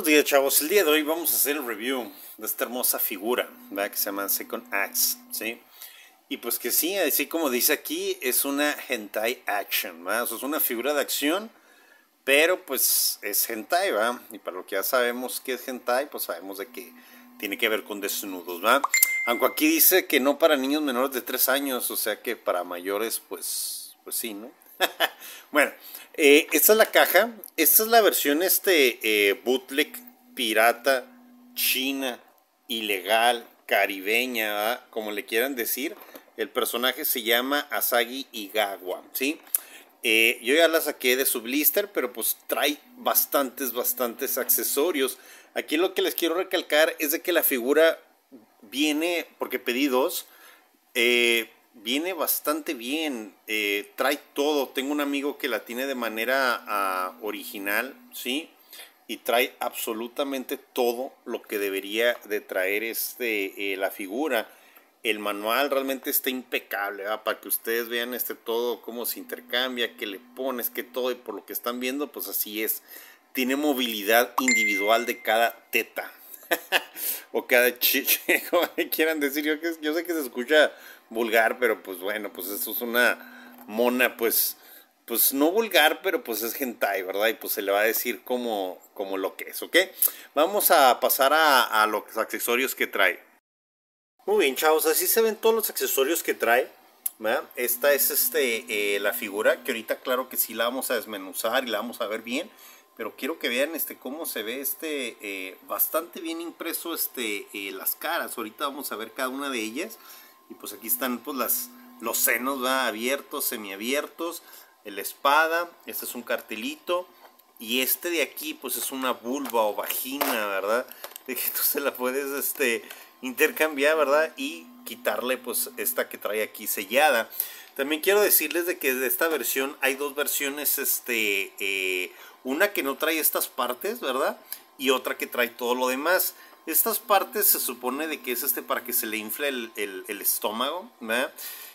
Buenos días chavos, el día de hoy vamos a hacer el review de esta hermosa figura que se llama Second Axe ¿sí? Y pues que sí, así como dice aquí, es una hentai action es una figura de acción, pero pues es hentai ¿verdad? Y para lo que ya sabemos que es hentai, pues sabemos de que tiene que ver con desnudos ¿verdad? Aunque aquí dice que no para niños menores de 3 años, o sea que para mayores pues, pues sí, ¿no? bueno, eh, esta es la caja. Esta es la versión este eh, bootleg, pirata, china, ilegal, caribeña, como le quieran decir. El personaje se llama Asagi Igawa, ¿sí? Eh, yo ya la saqué de su blister, pero pues trae bastantes, bastantes accesorios. Aquí lo que les quiero recalcar es de que la figura viene, porque pedí dos, eh, viene bastante bien, eh, trae todo. Tengo un amigo que la tiene de manera ah, original, ¿sí? Y trae absolutamente todo lo que debería de traer este, eh, la figura. El manual realmente está impecable, para que ustedes vean este todo, cómo se intercambia, qué le pones, qué todo, y por lo que están viendo, pues así es. Tiene movilidad individual de cada teta o cada chiche, como quieran decir. yo sé que se escucha vulgar, pero pues bueno, pues esto es una mona, pues, pues no vulgar, pero pues es hentai, ¿verdad? Y pues se le va a decir como, como lo que es, ¿ok? Vamos a pasar a, los accesorios que trae. Muy bien, chavos, así se ven todos los accesorios que trae. ¿verdad? Esta es este, eh, la figura que ahorita claro que sí la vamos a desmenuzar y la vamos a ver bien. Pero quiero que vean este, cómo se ve este, eh, bastante bien impreso este, eh, las caras. Ahorita vamos a ver cada una de ellas. Y pues aquí están pues, las, los senos abiertos, semiabiertos, la espada, este es un cartelito. Y este de aquí, pues es una vulva o vagina, ¿verdad? De que tú se la puedes este, intercambiar, ¿verdad? Y quitarle pues esta que trae aquí sellada. También quiero decirles de que de esta versión hay dos versiones, este, eh, una que no trae estas partes, ¿verdad? Y otra que trae todo lo demás. Estas partes se supone de que es este para que se le infle el, estómago,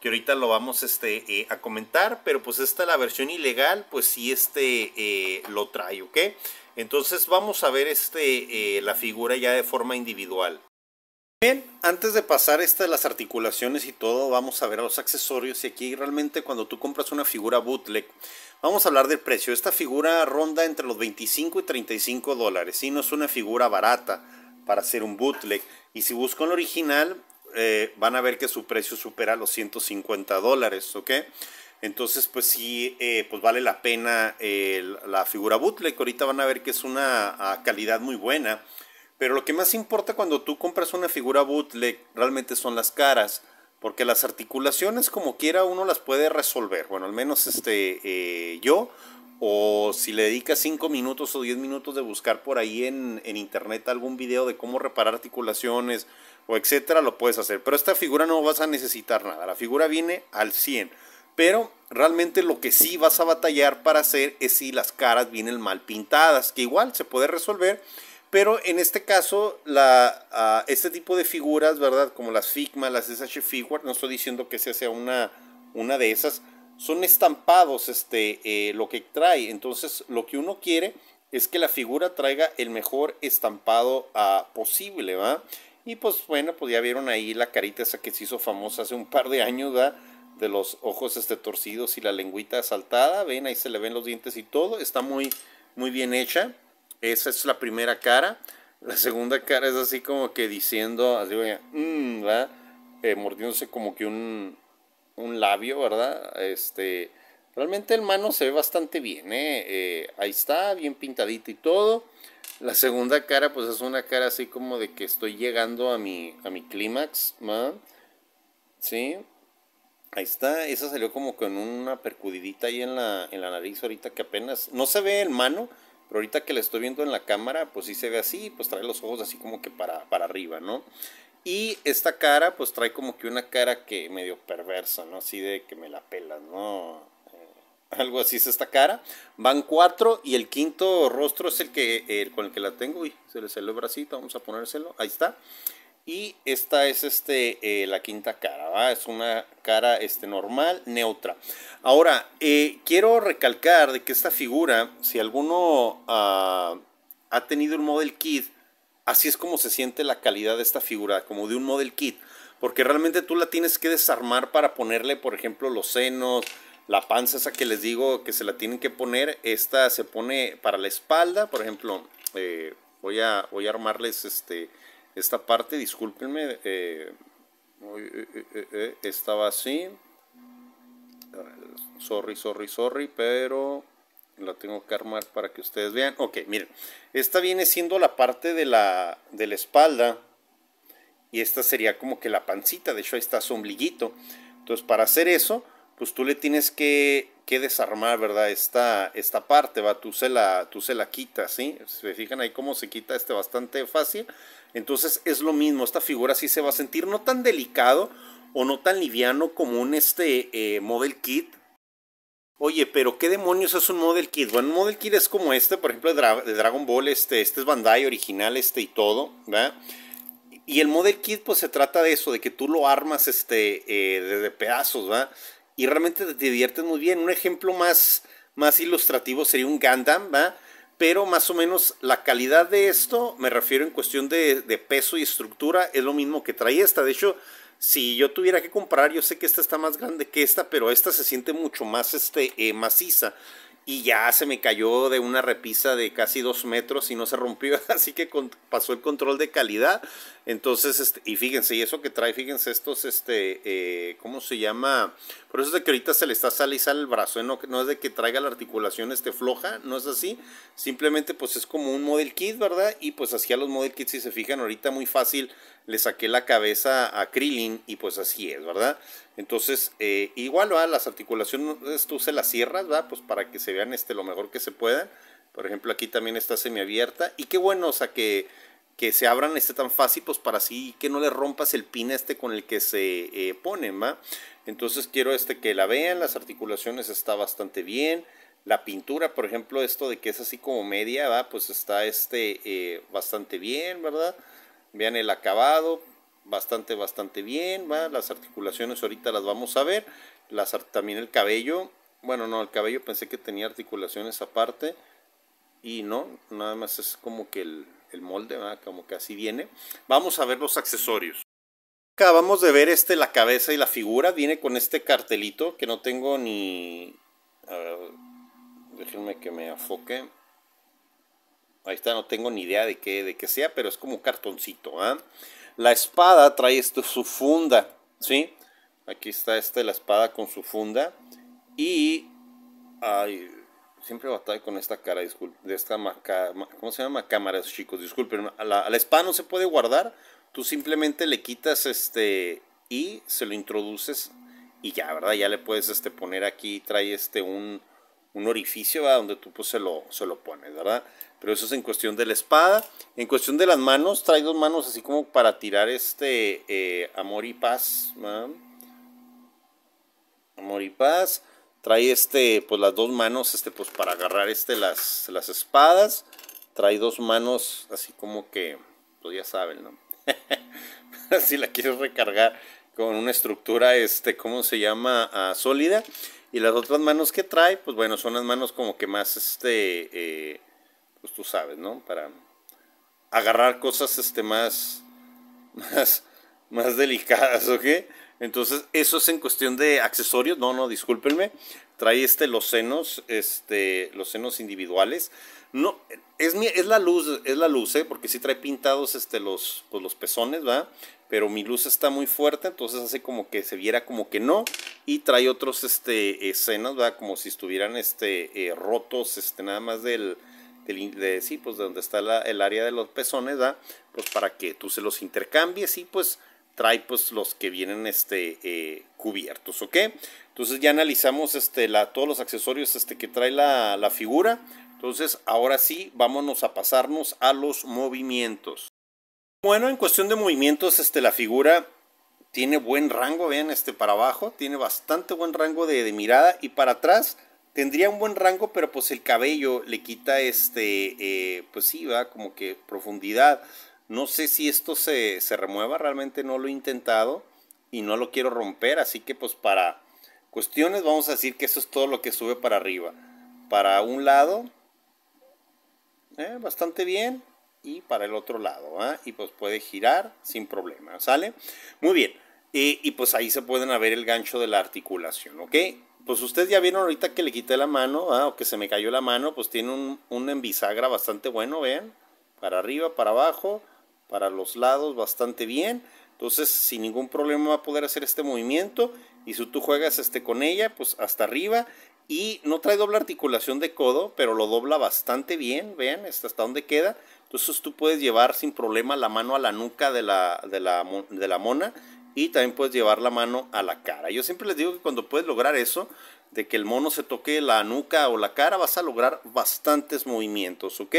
que ahorita lo vamos este, eh, a comentar, pero pues esta la versión ilegal, pues sí este eh, lo trae, ¿ok? Entonces vamos a ver este, eh, la figura ya de forma individual. Bien, antes de pasar esta las articulaciones y todo, vamos a ver los accesorios y aquí realmente cuando tú compras una figura bootleg, vamos a hablar del precio. Esta figura ronda entre los 25 y 35 dólares y no es una figura barata para hacer un bootleg. Y si busco el original, eh, van a ver que su precio supera los 150 dólares, ¿ok? Entonces, pues sí, eh, pues vale la pena eh, la figura bootleg. Ahorita van a ver que es una calidad muy buena. Pero lo que más importa cuando tú compras una figura bootleg realmente son las caras. Porque las articulaciones como quiera uno las puede resolver. Bueno, al menos este, yo o si le dedicas 5 minutos o 10 minutos de buscar por ahí en, internet algún video de cómo reparar articulaciones o etcétera, lo puedes hacer. Pero esta figura no vas a necesitar nada, la figura viene al 100. Pero realmente lo que sí vas a batallar para hacer es si las caras vienen mal pintadas, que igual se puede resolver. Pero en este caso, ah, este tipo de figuras, ¿verdad? Como las Figma, las SH Figure, no estoy diciendo que se sea una, una de esas, son estampados este, eh, lo que trae. Entonces, lo que uno quiere es que la figura traiga el mejor estampado ah, posible, ¿va? Y pues bueno, pues ya vieron ahí la carita esa que se hizo famosa hace un par de años, De los ojos este, torcidos y la lengüita saltada, ven, ahí se le ven los dientes y todo, está muy, muy bien hecha. Esa es la primera cara. La segunda cara es así como que diciendo, así, mmm, ¿va? Eh, mordiéndose como que un, un labio, ¿verdad? Este, realmente el mano se ve bastante bien, ¿eh? ¿eh? ahí está, bien pintadito y todo. La segunda cara, pues es una cara así como de que estoy llegando a mi, a mi clímax, ¿no? ¿Sí? Ahí está, esa salió como con una percudidita ahí en la, en la nariz ahorita que apenas, no se ve el mano, pero ahorita que la estoy viendo en la cámara, pues sí se ve así, pues trae los ojos así como que para, para arriba, ¿no? Y esta cara, pues trae como que una cara que medio perversa, ¿no? Así de que me la pelas, ¿no? Eh, algo así es esta cara. Van cuatro y el quinto rostro es el que con el que la tengo. Uy, se le sale el bracito, vamos a ponérselo. Ahí está. Y esta es este, eh, la quinta cara, ¿va? Es una cara este, normal, neutra. Ahora, eh, quiero recalcar de que esta figura, si alguno ah, ha tenido el model kit, así es como se siente la calidad de esta figura, como de un model kit. Porque realmente tú la tienes que desarmar para ponerle, por ejemplo, los senos, la panza esa que les digo que se la tienen que poner. Esta se pone para la espalda, por ejemplo. Eh, voy, a, voy a armarles este, esta parte, discúlpenme. Eh, eh, estaba así. Sorry, sorry, sorry, pero la tengo que armar para que ustedes vean. Ok, miren, esta viene siendo la parte de la, de la espalda y esta sería como que la pancita, de hecho ahí está su ombliguito. Entonces para hacer eso, pues tú le tienes que, que desarmar, ¿verdad? Esta, esta parte, va, tú se, la, tú se la quitas, ¿sí? Si se fijan ahí cómo se quita este bastante fácil. Entonces es lo mismo, esta figura sí se va a sentir no tan delicado o no tan liviano como un este eh, model kit Oye, pero ¿qué demonios es un Model Kit? Bueno, un Model Kit es como este, por ejemplo, de, Dragon Ball, este, este es Bandai original, este y todo, ¿verdad? Y el Model Kit, pues se trata de eso, de que tú lo armas este, eh, desde pedazos, ¿verdad? Y realmente te diviertes muy bien. Un ejemplo más, más ilustrativo sería un Gundam, ¿verdad? Pero más o menos la calidad de esto, me refiero en cuestión de, de peso y estructura, es lo mismo que trae esta. De hecho, si yo tuviera que comprar, yo sé que esta está más grande que esta, pero esta se siente mucho más este, eh, maciza. Y ya se me cayó de una repisa de casi dos metros y no se rompió, así que pasó el control de calidad. Entonces, este, y fíjense, y eso que trae, fíjense estos, este, eh, ¿cómo se llama? Por eso es de que ahorita se le está sal el brazo, ¿eh? no, es de que traiga la articulación este, floja, no es así. Simplemente pues es como un model kit, ¿verdad? Y pues así los model kits, si se fijan, ahorita muy fácil le saqué la cabeza a Krillin y pues así es, ¿verdad? Entonces, eh, igual, va, Las articulaciones tú se las cierras, ¿verdad? Pues para que se vean este, lo mejor que se pueda. Por ejemplo, aquí también está semiabierta. Y qué bueno, o sea, que, que se abran este tan fácil, pues para así que no le rompas el pin este con el que se pone eh, ponen, Entonces quiero este que la vean, las articulaciones está bastante bien. La pintura, por ejemplo, esto de que es así como media, ¿va? Pues está este eh, bastante bien, ¿verdad? Vean el acabado, bastante, bastante bien, Las articulaciones ahorita las vamos a ver. también el cabello, bueno, no, el cabello pensé que tenía articulaciones aparte. Y no, nada más es como que el, molde, como que así viene. Vamos a ver los accesorios. Acabamos de ver este, la cabeza y la figura. Viene con este cartelito que no tengo ni... A ver, déjenme que me afoque. Ahí está, no tengo ni idea de qué, de sea, pero es como un cartoncito. ¿ah? La espada trae esto, su funda, ¿sí? Aquí está este la espada con su funda. Y... Ay, siempre batalla con esta cara, disculpe, de esta ¿cómo se llama? Cámaras, chicos, disculpen. A la, espada no se puede guardar, tú simplemente le quitas este y se lo introduces y ya, ¿verdad? Ya le puedes este, poner aquí, trae este un un orificio donde tú pues, se, lo, se lo pones, ¿verdad? Pero eso es en cuestión de la espada. En cuestión de las manos, trae dos manos así como para tirar este eh, amor y paz. Amor y paz. Trae este, pues las dos manos, este, pues para agarrar este, las, espadas. Trae dos manos así como que, pues ya saben, ¿no? si la quieres recargar con una estructura, este, ¿cómo se llama? Ah, sólida. Y las otras manos que trae, pues bueno, son las manos como que más, este, eh, pues tú sabes, ¿no? Para agarrar cosas, este, más, más, más delicadas, ¿ok? Entonces, eso es en cuestión de accesorios. No, no, discúlpenme trae este los senos, este, los senos individuales. No, es, mi, es la luz, es la luz, ¿eh? porque sí trae pintados este, los, pues los pezones, va Pero mi luz está muy fuerte, entonces hace como que se viera como que no. Y trae otros este, escenas, eh, ¿verdad? Como si estuvieran este, eh, rotos, este, nada más del, del de, sí, pues donde está la, el área de los pezones, va Pues para que tú se los intercambies y pues trae pues los que vienen este, eh, cubiertos, ¿ok? Entonces ya analizamos este, la, todos los accesorios este, que trae la, la figura. Entonces ahora sí, vámonos a pasarnos a los movimientos. Bueno, en cuestión de movimientos, este, la figura tiene buen rango, vean, este para abajo, tiene bastante buen rango de, mirada y para atrás tendría un buen rango, pero pues el cabello le quita este, eh, pues sí, va como que profundidad. No sé si esto se, remueva, realmente no lo he intentado y no lo quiero romper, así que pues para cuestiones vamos a decir que eso es todo lo que sube para arriba. Para un lado, eh, bastante bien, y para el otro lado, ¿ah? y pues puede girar sin problema, ¿sale? Muy bien, y, pues ahí se pueden ver el gancho de la articulación, ¿ok? pues ustedes ya vieron ahorita que le quité la mano, ¿ah? o que se me cayó la mano, pues tiene un, un envisagra bastante bueno, ven para arriba, para abajo, para los lados bastante bien. Entonces, sin ningún problema va a poder hacer este movimiento. Y si tú juegas este con ella, pues hasta arriba. Y no trae doble articulación de codo, pero lo dobla bastante bien. Vean este, hasta donde queda. Entonces tú puedes llevar sin problema la mano a la nuca de la, de la, de la mona y también puedes llevar la mano a la cara. Yo siempre les digo que cuando puedes lograr eso, de que el mono se toque la nuca o la cara, vas a lograr bastantes movimientos, ¿ok?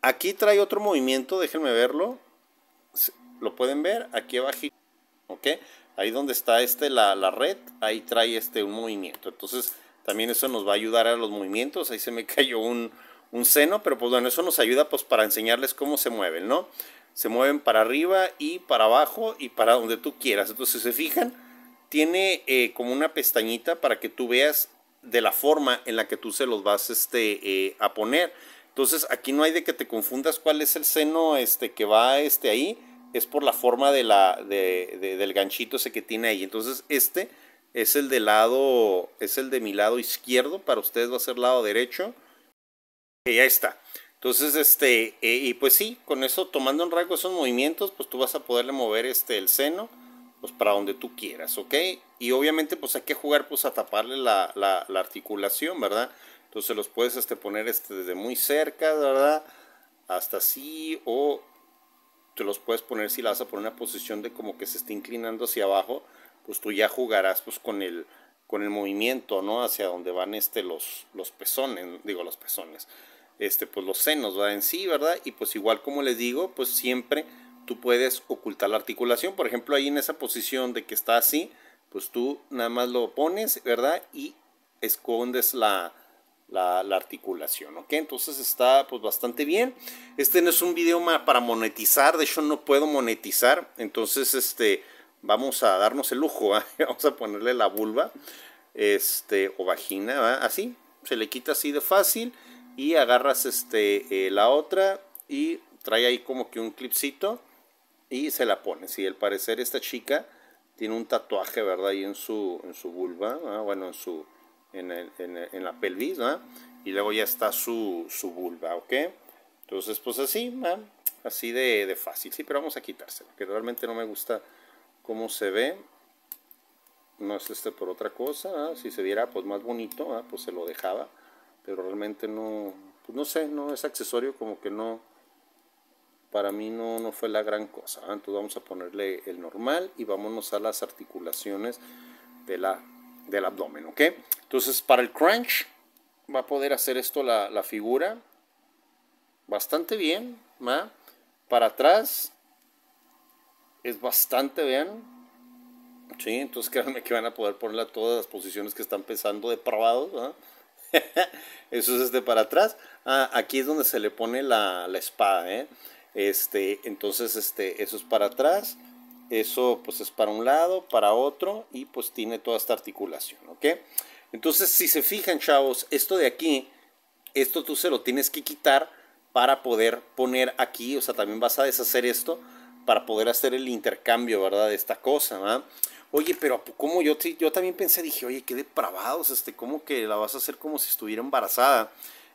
Aquí trae otro movimiento, déjenme verlo lo pueden ver aquí abajo, ¿ok? Ahí donde está este, la, red, ahí trae este un movimiento. Entonces también eso nos va a ayudar a los movimientos. Ahí se me cayó un, un seno, pero pues bueno, eso nos ayuda pues para enseñarles cómo se mueven, ¿no? Se mueven para arriba y para abajo y para donde tú quieras. Entonces, si se fijan, tiene eh, como una pestañita para que tú veas de la forma en la que tú se los vas este, eh, a poner. Entonces aquí no hay de que te confundas cuál es el seno este, que va este, ahí, es por la forma de la, del ganchito ese que tiene ahí. Entonces este es el de lado, es el de mi lado izquierdo, para ustedes va a ser lado derecho. Y ya está. Entonces, este, eh, y pues sí, con eso, tomando en rango esos movimientos, pues tú vas a poderle mover este, el seno, pues para donde tú quieras, ¿ok? Y obviamente, pues hay que jugar, pues a taparle la, articulación, ¿verdad? Entonces los puedes este, poner este, desde muy cerca, ¿verdad? Hasta así, o te los puedes poner si la vas a poner una posición de como que se está inclinando hacia abajo, pues tú ya jugarás pues con el con el movimiento, ¿no? Hacia donde van este los los pezones, digo los pezones. Este pues los senos, va En sí, ¿verdad? Y pues igual como les digo, pues siempre tú puedes ocultar la articulación, por ejemplo, ahí en esa posición de que está así, pues tú nada más lo pones, ¿verdad? Y escondes la la, articulación, ¿ok? Entonces está pues bastante bien. Este no es un video para monetizar, de hecho no puedo monetizar, entonces este vamos a darnos el lujo, ¿ah? vamos a ponerle la vulva, este o vagina, así, se le quita así de fácil y agarras este eh, la otra y trae ahí como que un clipcito y se la pones. Si al parecer esta chica tiene un tatuaje, ¿verdad? Ahí en su en su vulva, bueno, en su en, la pelvis, Y luego ya está su, vulva, ¿ok? Entonces, pues así, así de, fácil. Sí, pero vamos a quitárselo, que realmente no me gusta cómo se ve. No es este por otra cosa, si se viera pues más bonito, pues se lo dejaba. Pero realmente no, pues no sé, no es accesorio como que no, para mí no, fue la gran cosa. Entonces vamos a ponerle el normal y vámonos a las articulaciones de del abdomen, ¿ok? Entonces, para el crunch, va a poder hacer esto la, figura bastante bien. Para atrás, es bastante bien. Sí, entonces créanme que van a poder ponerla todas las posiciones que están pensando depravados. ¿no? Eso es este para atrás. Ah, aquí es donde se le pone la, la espada. ¿eh? Este, entonces, este, eso es para atrás. Eso pues es para un lado, para otro. Y pues tiene toda esta articulación. ¿Ok? Entonces, si se fijan, chavos, esto de aquí, esto tú se lo tienes que quitar para poder poner aquí, o sea, también vas a deshacer esto para poder hacer el intercambio, ¿verdad? De esta cosa, ¿verdad? Oye, pero como yo, yo también pensé, dije, oye, qué depravados, este, ¿cómo que la vas a hacer como si estuviera embarazada?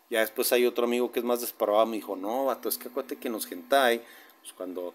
Ya después hay otro amigo que es más desparado, me dijo, no, vato, es que acuérdate que nos los pues cuando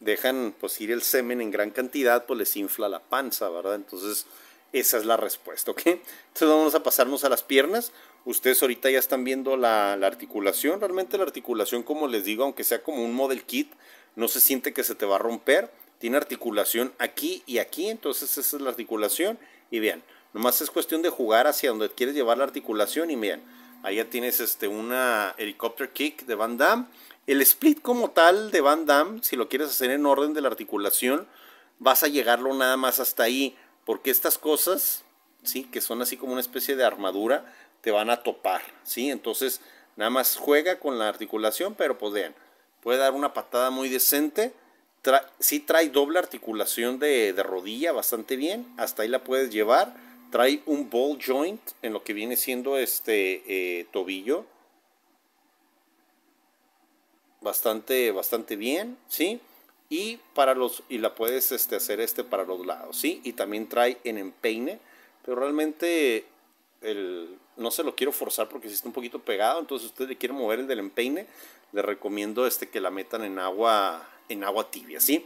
dejan pues ir el semen en gran cantidad, pues les infla la panza, ¿verdad? Entonces, esa es la respuesta, ¿ok? Entonces vamos a pasarnos a las piernas. Ustedes ahorita ya están viendo la, articulación. Realmente la articulación, como les digo, aunque sea como un model kit, no se siente que se te va a romper. Tiene articulación aquí y aquí, entonces esa es la articulación. Y vean, nomás es cuestión de jugar hacia donde quieres llevar la articulación y vean, allá tienes este, una helicopter kick de Van Damme. El split como tal de Van Damme, si lo quieres hacer en orden de la articulación, vas a llegarlo nada más hasta ahí porque estas cosas, ¿sí? Que son así como una especie de armadura, te van a topar, ¿sí? Entonces, nada más juega con la articulación, pero pues puede dar una patada muy decente, sí trae doble articulación de, rodilla bastante bien, hasta ahí la puedes llevar, trae un ball joint en lo que viene siendo este eh, tobillo, bastante, bastante bien, ¿sí? y para los y la puedes este, hacer este para los lados, ¿sí? Y también trae en empeine, pero realmente no se lo quiero forzar porque si está un poquito pegado, entonces si ustedes le quieren mover el del empeine, le recomiendo este que la metan en agua en agua tibia, ¿sí?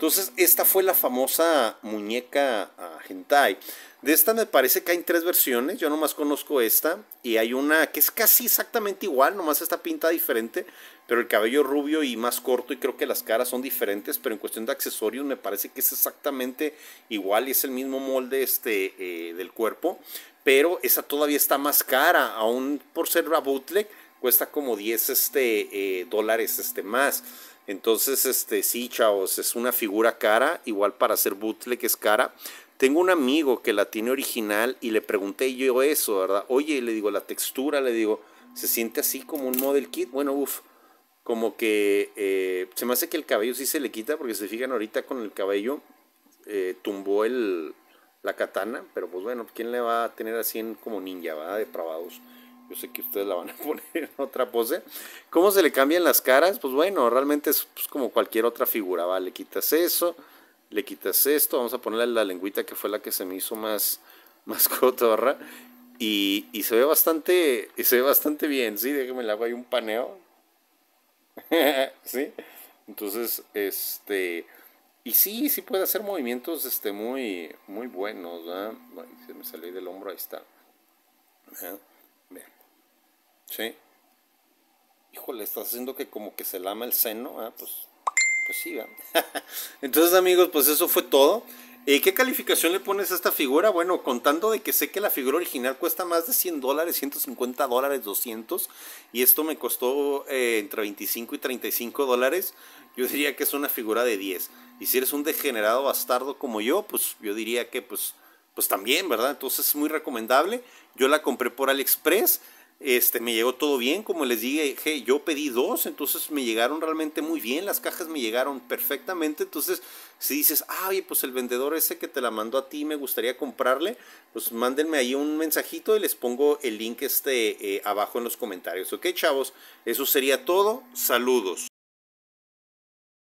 Entonces, esta fue la famosa muñeca gentai ah, hentai. De esta me parece que hay tres versiones, yo nomás conozco esta, y hay una que es casi exactamente igual, nomás esta pinta diferente, pero el cabello rubio y más corto, y creo que las caras son diferentes, pero en cuestión de accesorios me parece que es exactamente igual y es el mismo molde este, eh, del cuerpo, pero esa todavía está más cara, aún por ser a bootleg, cuesta como 10 este, eh, dólares este, más. Entonces, este, sí, chavos, es una figura cara, igual para hacer que es cara. Tengo un amigo que la tiene original y le pregunté yo eso, ¿verdad? Oye, le digo, la textura, le digo, se siente así como un model kit. Bueno, uff, como que eh, se me hace que el cabello sí se le quita, porque se fijan ahorita con el cabello, eh, tumbó el, la katana, pero pues bueno, ¿quién le va a tener así como ninja, ¿verdad? Depravados yo sé que ustedes la van a poner en otra pose. ¿Cómo se le cambian las caras? Pues bueno, realmente es pues, como cualquier otra figura, vale Le quitas eso, le quitas esto, vamos a ponerle la lengüita que fue la que se me hizo más, más cotorra. Y, se ve bastante, y se ve bastante bien, sí, déjenme le hago ahí un paneo. ¿Sí? Entonces, este. Y sí, sí puede hacer movimientos este, muy, muy buenos. se me salió del hombro, ahí está. Sí. Híjole, estás haciendo que como que se lama el seno, ¿eh? pues, pues sí, ¿eh? Entonces, amigos, pues eso fue todo. ¿Qué calificación le pones a esta figura? Bueno, contando de que sé que la figura original cuesta más de 100 dólares, 150 dólares, 200, y esto me costó eh, entre 25 y 35 dólares, yo diría que es una figura de 10. Y si eres un degenerado bastardo como yo, pues yo diría que pues, pues también, ¿verdad? Entonces es muy recomendable. Yo la compré por AliExpress. Este, me llegó todo bien, como les dije, yo pedí dos, entonces me llegaron realmente muy bien, las cajas me llegaron perfectamente, entonces si dices, ay, pues el vendedor ese que te la mandó a ti, me gustaría comprarle, pues mándenme ahí un mensajito y les pongo el link este eh, abajo en los comentarios, ¿ok chavos? Eso sería todo, saludos.